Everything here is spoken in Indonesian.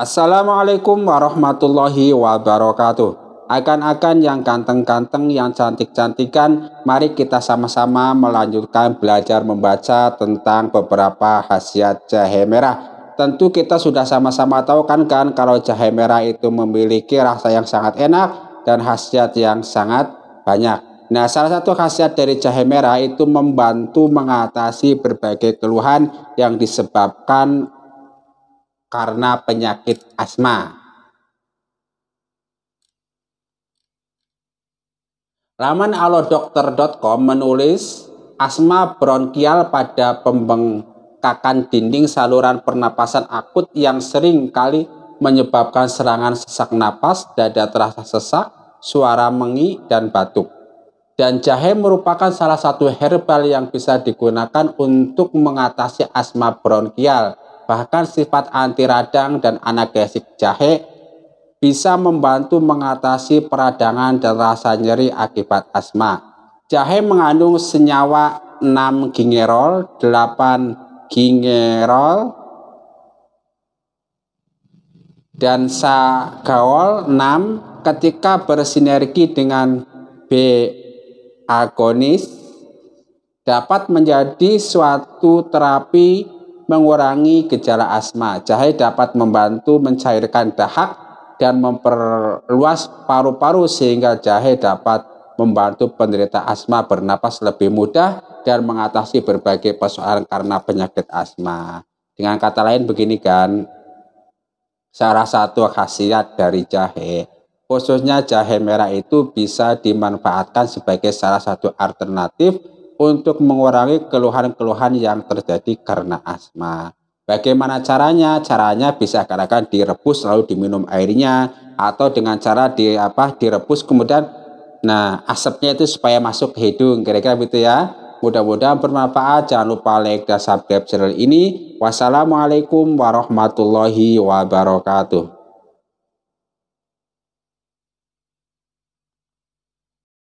Assalamualaikum warahmatullahi wabarakatuh. Akan-akan yang ganteng-ganteng, yang cantik-cantikan, mari kita sama-sama melanjutkan belajar membaca tentang beberapa khasiat jahe merah. Tentu kita sudah sama-sama tahu kan kan kalau jahe merah itu memiliki rasa yang sangat enak dan khasiat yang sangat banyak. Nah, salah satu khasiat dari jahe merah itu membantu mengatasi berbagai keluhan yang disebabkan karena penyakit asma. Laman alodokter.com menulis asma bronkial pada pembengkakan dinding saluran pernapasan akut yang sering kali menyebabkan serangan sesak napas, dada terasa sesak, suara mengi, dan batuk. Dan jahe merupakan salah satu herbal yang bisa digunakan untuk mengatasi asma bronkial bahkan sifat anti radang dan analgesik jahe bisa membantu mengatasi peradangan dan rasa nyeri akibat asma. Jahe mengandung senyawa 6 gingerol, 8 gingerol, dan sagaol 6 ketika bersinergi dengan B agonis dapat menjadi suatu terapi mengurangi gejala asma. Jahe dapat membantu mencairkan dahak dan memperluas paru-paru sehingga jahe dapat membantu penderita asma bernapas lebih mudah dan mengatasi berbagai persoalan karena penyakit asma. Dengan kata lain begini kan, salah satu khasiat dari jahe, khususnya jahe merah itu bisa dimanfaatkan sebagai salah satu alternatif untuk mengurangi keluhan-keluhan yang terjadi karena asma. Bagaimana caranya? Caranya bisa katakan direbus lalu diminum airnya atau dengan cara di apa direbus kemudian nah asapnya itu supaya masuk ke hidung kira-kira begitu ya. Mudah-mudahan bermanfaat. Jangan lupa like dan subscribe channel ini. Wassalamualaikum warahmatullahi wabarakatuh.